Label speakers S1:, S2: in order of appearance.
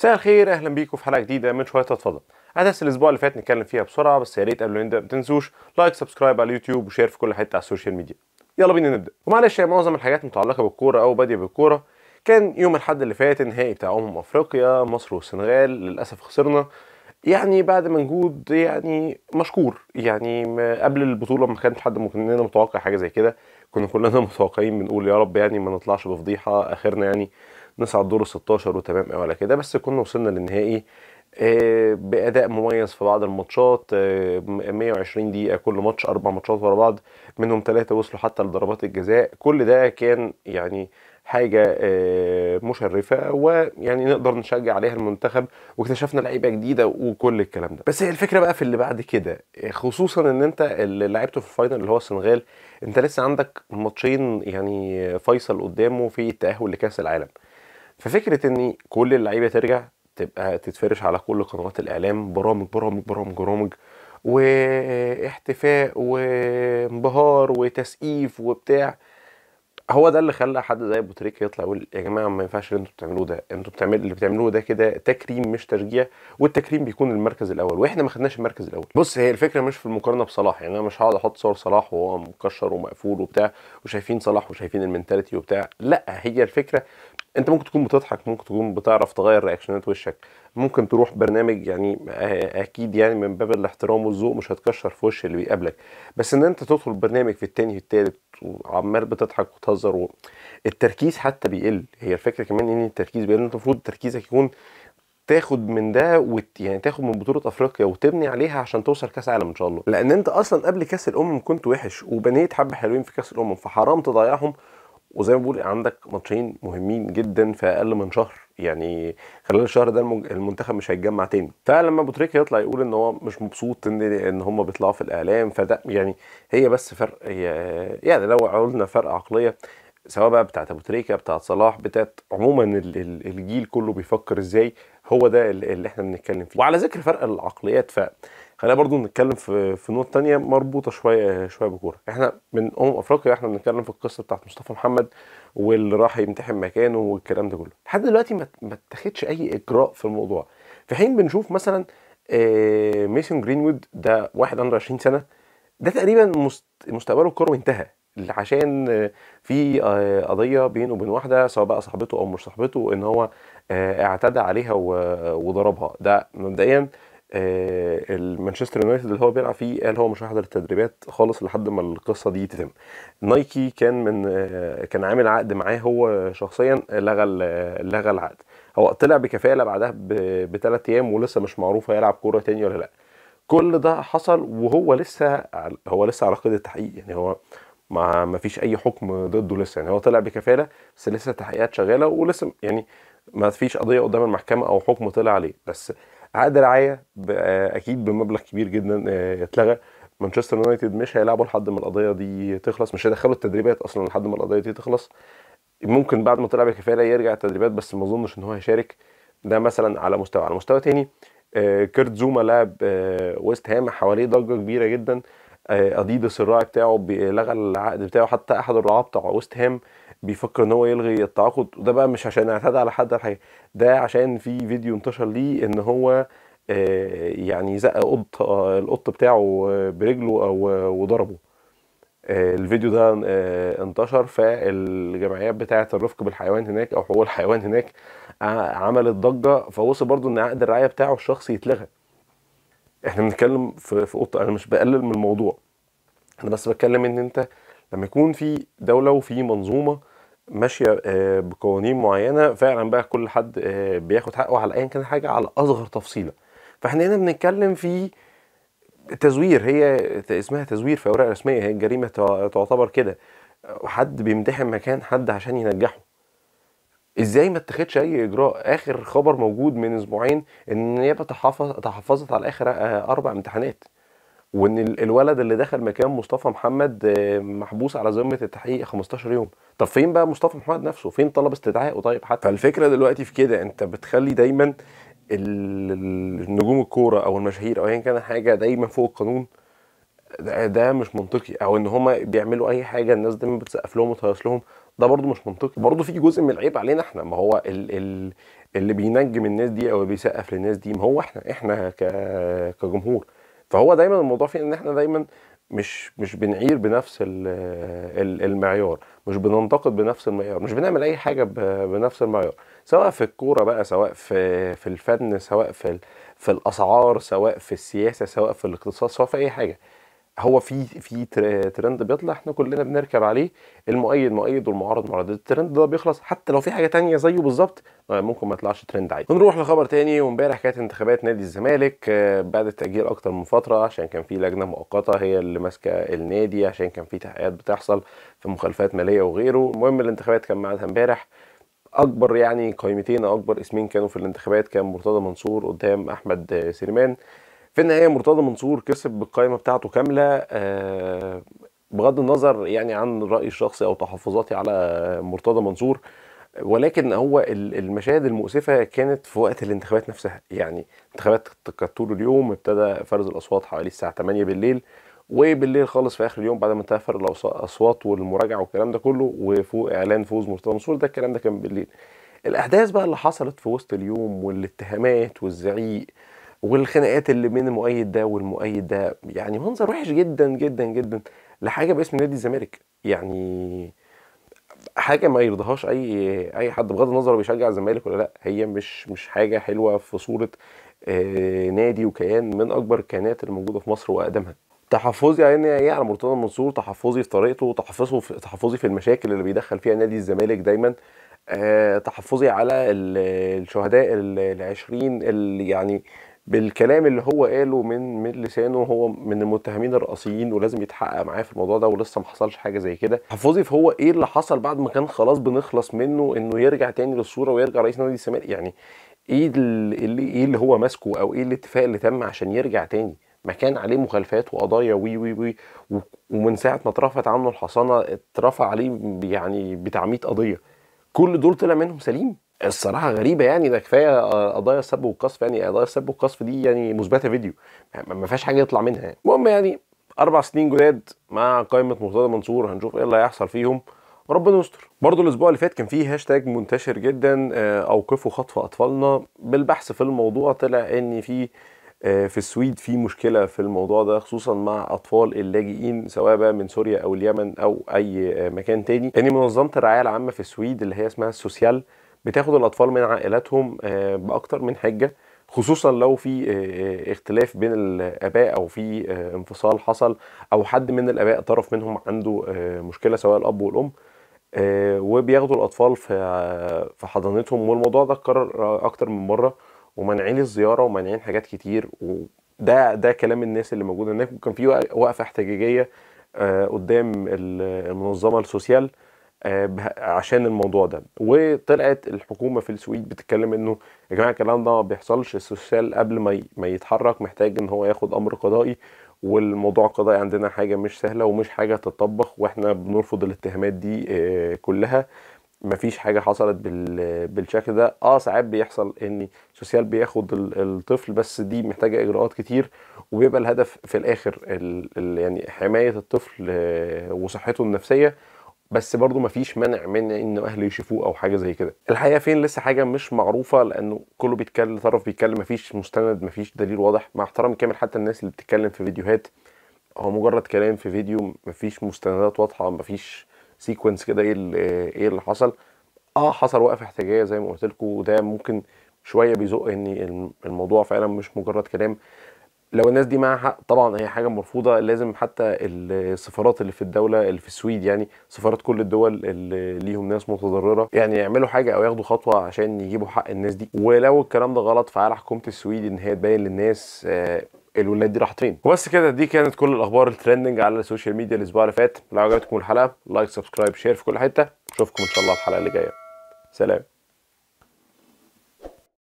S1: مساء الخير اهلا بيكم في حلقه جديده من شويه اتفضل احداث الاسبوع اللي فات نتكلم فيها بسرعه بس يا ريت قبل ما نبدا ما تنسوش لايك سبسكرايب على اليوتيوب وشير في كل حته على السوشيال ميديا يلا بينا نبدا ومعلش يا معظم الحاجات متعلقه بالكوره او باديه بالكوره كان يوم الاحد اللي فات النهائي بتاع امم افريقيا مصر والسنغال للاسف خسرنا يعني بعد مجهود يعني مشكور يعني قبل البطوله ما كانش حد ممكن مننا متوقع حاجه زي كده كنا كلنا متوقعين بنقول يا رب يعني ما نطلعش بفضيحه اخرنا يعني نصعد دور ال 16 وتمام قوي على كده بس كنا وصلنا للنهائي آه، باداء مميز في بعض الماتشات 120 آه، دقيقه كل ماتش اربع ماتشات ورا بعض منهم ثلاثه وصلوا حتى لضربات الجزاء كل ده كان يعني حاجه آه، مشرفه ويعني نقدر نشجع عليها المنتخب واكتشفنا لعيبه جديده وكل الكلام ده بس هي الفكره بقى في اللي بعد كده خصوصا ان انت اللي لعبته في الفاينل اللي هو السنغال انت لسه عندك ماتشين يعني فيصل قدامه في التاهل لكاس العالم ففكره ان كل اللعيبه ترجع تبقى تتفرش على كل قنوات الاعلام برامج برامج برامج برامج واحتفاء وانبهار وتسقيف وبتاع هو ده اللي خلى حد زي ابو تريكه يطلع يقول يا جماعه ما ينفعش اللي انتوا بتعملوه ده انتوا بتعمل اللي بتعملوه ده كده تكريم مش تشجيع والتكريم بيكون المركز الاول واحنا ما خدناش المركز الاول بص هي الفكره مش في المقارنه بصلاح يعني انا مش هقعد احط صور صلاح وهو مكشر ومقفول وبتاع وشايفين صلاح وشايفين المنتاليتي وبتاع لا هي الفكره انت ممكن تكون بتضحك ممكن تكون بتعرف تغير رياكشنات وشك ممكن تروح برنامج يعني اكيد يعني من باب الاحترام والذوق مش هتكشر في وش اللي بيقابلك بس ان انت تدخل برنامج في الثاني في الثالث وعمال بتضحك وتهزر بالضروره التركيز حتى بيقل هي الفكره كمان ان التركيز بيقل انت المفروض تركيزك يكون تاخد من ده وت... يعني تاخد من بطوله افريقيا وتبني عليها عشان توصل كاس عالم ان شاء الله لان انت اصلا قبل كاس الامم كنت وحش وبنيت حبه حلوين في كاس الامم فحرام تضيعهم وزي ما بقول عندك ماتشين مهمين جدا في اقل من شهر يعني خلال الشهر ده المنتخب مش هيتجمع تاني فلما ابو تريكه يطلع يقول ان هو مش مبسوط ان ان هم بيطلعوا في الاعلام فده يعني هي بس فرق يعني لو قلنا فرق عقليه سواء بقى بتاعت ابو تريكه بتاعت صلاح بتاعت عموما الجيل كله بيفكر ازاي هو ده اللي احنا بنتكلم فيه وعلى ذكر فرق العقليات ف خلينا برضو نتكلم في في نقطه ثانيه مربوطه شويه شويه بكوره احنا من امم افريقيا احنا بنتكلم في القصه بتاعت مصطفى محمد واللي راح يمتحن مكانه والكلام ده كله لحد دلوقتي ما اتخذش اي اجراء في الموضوع في حين بنشوف مثلا آه، ميسون جرينوود ده واحد عنده 20 سنه ده تقريبا مستقبله الكروي انتهى عشان آه، في آه، قضيه بينه وبين واحده سواء بقى صاحبته او مش صاحبته ان هو اعتدى عليها وضربها ده مبدئيا آه، المانشستر يونايتد اللي هو بيلعب فيه قال هو مش هيحضر التدريبات خالص لحد ما القصه دي تتم نايكي كان من آه، كان عامل عقد معاه هو شخصيا لغى لغى العقد هو طلع بكفاله بعدها بثلاث ايام ولسه مش معروف هيلعب كوره تاني ولا لا كل ده حصل وهو لسه هو لسه على قيد التحقيق يعني هو ما ما فيش اي حكم ضده لسه يعني هو طلع بكفاله بس لسه التحقيقات شغاله ولسه يعني ما فيش قضيه قدام المحكمه او حكم طلع عليه بس عقد رعايه آه، اكيد بمبلغ كبير جدا اتلغى آه، مانشستر يونايتد مش هيلعبوا لحد ما القضيه دي تخلص مش هيدخلوا التدريبات اصلا لحد ما القضيه دي تخلص ممكن بعد ما طلع بكفاله يرجع التدريبات بس ما اظنش ان هو هيشارك ده مثلا على مستوى على مستوى تاني آه، كيرت زوما لاعب ويست هام حواليه ضجه كبيره جدا اديدس الراعي بتاعه لغى العقد بتاعه حتى احد الرعاه بتاع ويست هام بيفكر ان هو يلغي التعاقد وده بقى مش عشان اعتدى على حد الحقيقه ده عشان في فيديو انتشر ليه ان هو آه، يعني زق قط آه، القط بتاعه برجله او وضربه آه، الفيديو ده انتشر فالجمعيات بتاعه الرفق بالحيوان هناك او حقوق الحيوان هناك عملت ضجه فوصل برضو ان عقد الرعايه بتاعه الشخصي يتلغى احنا بنتكلم في في قطه انا مش بقلل من الموضوع انا بس بتكلم ان انت لما يكون في دوله وفي منظومه ماشيه آه، بقوانين معينه فعلا بقى كل حد آه، بياخد حقه على ايا كان حاجه على اصغر تفصيله فاحنا هنا بنتكلم في تزوير هي اسمها تزوير في اوراق رسميه هي الجريمه تعتبر كده حد بيمتحن مكان حد عشان ينجحه ازاي ما اتخذش اي اجراء اخر خبر موجود من اسبوعين ان النيابه تحفظت على اخر آه، اربع امتحانات وان الولد اللي دخل مكان مصطفى محمد آه، محبوس على ذمه التحقيق 15 يوم طب فين بقى مصطفى محمد نفسه فين طلب استدعائه طيب حتى فالفكره دلوقتي في كده انت بتخلي دايما النجوم الكوره او المشاهير او ايا كان حاجه دايما فوق القانون ده, ده مش منطقي او ان هما بيعملوا اي حاجه الناس دايما بتسقف لهم وتهيص لهم ده برضو مش منطقي برضو في جزء من العيب علينا احنا ما هو ال ال اللي بينجم الناس دي او بيسقف للناس دي ما هو احنا احنا كجمهور فهو دايما الموضوع فيه ان احنا دايما مش مش بنعير بنفس المعيار مش بننتقد بنفس المعيار مش بنعمل اي حاجه بنفس المعيار سواء في الكوره بقى سواء في في الفن سواء في في الاسعار سواء في السياسه سواء في الاقتصاد سواء في اي حاجه هو في في ترند بيطلع احنا كلنا بنركب عليه المؤيد مؤيد والمعارض معارض الترند ده بيخلص حتى لو في حاجه تانية زيه بالظبط ممكن ما يطلعش ترند عادي نروح لخبر تاني وامبارح كانت انتخابات نادي الزمالك آه، بعد التاجيل اكتر من فتره عشان كان في لجنه مؤقته هي اللي ماسكه النادي عشان كان في تحقيقات بتحصل في مخالفات ماليه وغيره المهم الانتخابات كان معادها امبارح اكبر يعني قيمتين او اكبر اسمين كانوا في الانتخابات كان مرتضى منصور قدام احمد سليمان في النهايه مرتضى منصور كسب بالقائمه بتاعته كامله آه، بغض النظر يعني عن رايي الشخصي او تحفظاتي على مرتضى منصور ولكن هو المشاهد المؤسفه كانت في وقت الانتخابات نفسها يعني انتخابات كانت طول اليوم ابتدى فرز الاصوات حوالي الساعه 8 بالليل وبالليل خالص في اخر اليوم بعد ما انتهى فرز الاصوات والمراجعه والكلام ده كله وفوق اعلان فوز مرتضى منصور ده الكلام ده كان بالليل الاحداث بقى اللي حصلت في وسط اليوم والاتهامات والزعيق والخناقات اللي بين المؤيد ده والمؤيد ده يعني منظر وحش جدا جدا جدا لحاجه باسم نادي الزمالك يعني حاجه ما يرضهاش اي اي حد بغض النظر بيشجع الزمالك ولا لا هي مش مش حاجه حلوه في صوره آه، نادي وكيان من اكبر الكيانات الموجوده في مصر واقدمها تحفظي يعني ايه على مرتضى منصور تحفظي في طريقته تحفظه في تحفظي في المشاكل اللي بيدخل فيها نادي الزمالك دايما آه، تحفظي على الشهداء العشرين اللي يعني بالكلام اللي هو قاله من من لسانه هو من المتهمين الرئيسيين ولازم يتحقق معاه في الموضوع ده ولسه ما حصلش حاجه زي كده حفوظي فهو ايه اللي حصل بعد ما كان خلاص بنخلص منه انه يرجع تاني للصوره ويرجع رئيس نادي السمك يعني ايه اللي ايه اللي هو ماسكه او ايه الاتفاق اللي تم عشان يرجع تاني ما كان عليه مخالفات وقضايا وي وي وي ومن ساعه ما اترفعت عنه الحصانه اترفع عليه يعني بتعميد قضيه كل دول طلع منهم سليم الصراحه غريبه يعني ده كفايه آه، قضايا السب والقصف يعني قضايا السب والقصف دي يعني مثبته فيديو يعني ما فيهاش حاجه يطلع منها يعني المهم يعني اربع سنين جداد مع قائمه مرتضى منصور هنشوف ايه اللي هيحصل فيهم ربنا يستر برضه الاسبوع اللي فات كان فيه هاشتاج منتشر جدا آه، اوقفوا خطف اطفالنا بالبحث في الموضوع طلع ان في آه، في السويد في مشكله في الموضوع ده خصوصا مع اطفال اللاجئين سواء بقى من سوريا او اليمن او اي مكان تاني يعني منظمه الرعايه العامه في السويد اللي هي اسمها السوسيال بتاخد الاطفال من عائلاتهم آه، باكتر من حجه خصوصا لو في آه، آه، اختلاف بين الاباء او في انفصال حصل او حد من الاباء طرف منهم عنده مشكله سواء الاب والام وبياخدوا الاطفال في في حضانتهم والموضوع ده اتكرر اكتر من مره ومنعين الزياره ومنعين حاجات كتير وده ده كلام الناس اللي موجوده هناك وكان في وقفه احتجاجيه قدام المنظمه السوسيال آه، عشان الموضوع ده وطلعت الحكومه في السويد بتتكلم انه يا جماعه الكلام ده ما بيحصلش السوشيال قبل ما ما يتحرك محتاج ان هو ياخد امر قضائي والموضوع القضائي عندنا حاجه مش سهله ومش حاجه تطبخ واحنا بنرفض الاتهامات دي آه، كلها مفيش حاجه حصلت بالشكل ده اه ساعات بيحصل ان سوسيال بياخد الطفل بس دي محتاجه اجراءات كتير وبيبقى الهدف في الاخر ال ال يعني حمايه الطفل آه، وصحته النفسيه بس برضه مفيش مانع من ان اهله يشوفوه او حاجه زي كده الحقيقه فين لسه حاجه مش معروفه لانه كله بيتكلم طرف بيتكلم مفيش مستند مفيش دليل واضح مع احترامي كامل حتى الناس اللي بتتكلم في فيديوهات هو مجرد كلام في فيديو مفيش مستندات واضحه مفيش سيكونس كده ايه ايه اللي حصل اه حصل وقفه احتجاجيه زي ما قلت لكم وده ممكن شويه بيزق ان الموضوع فعلا مش مجرد كلام لو الناس دي معاها حق طبعا هي حاجه مرفوضه لازم حتى السفارات اللي في الدوله اللي في السويد يعني سفارات كل الدول اللي ليهم ناس متضرره يعني يعملوا حاجه او ياخدوا خطوه عشان يجيبوا حق الناس دي ولو الكلام ده غلط فعلى حكومه السويد ان هي تبين للناس آه، الولاد دي راحت فين وبس كده دي كانت كل الاخبار الترندنج على السوشيال ميديا الاسبوع اللي فات لو عجبتكم الحلقه لايك سبسكرايب شير في كل حته اشوفكم ان شاء الله في الحلقه اللي جايه سلام